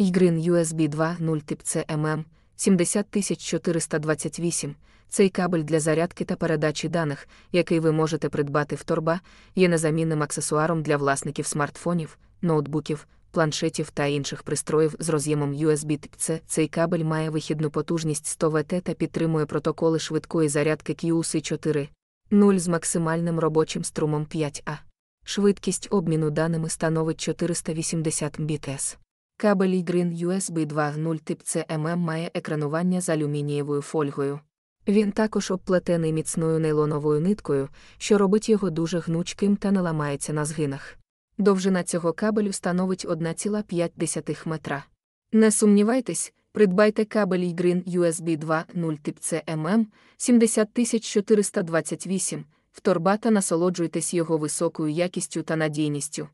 Ігрин USB 2.0 тип c mm 70428 цей кабель для зарядки та передачі даних, який ви можете придбати в торба, є незамінним аксесуаром для власників смартфонів, ноутбуків, планшетів та інших пристроїв з роз'ємом USB тип c Цей кабель має вихідну потужність 100 ВТ та підтримує протоколи швидкої зарядки QC 4.0 з максимальним робочим струмом 5А. Швидкість обміну даними становить 480 Mbps. Кабель Green USB 2.0 тип c має екранування з алюмінієвою фольгою. Він також обплетений міцною нейлоновою ниткою, що робить його дуже гнучким та не ламається на згинах. Довжина цього кабелю становить 1,5 метра. Не сумнівайтесь, придбайте кабель Green USB 2.0 тип c mm 70428 в торба та насолоджуйтесь його високою якістю та надійністю.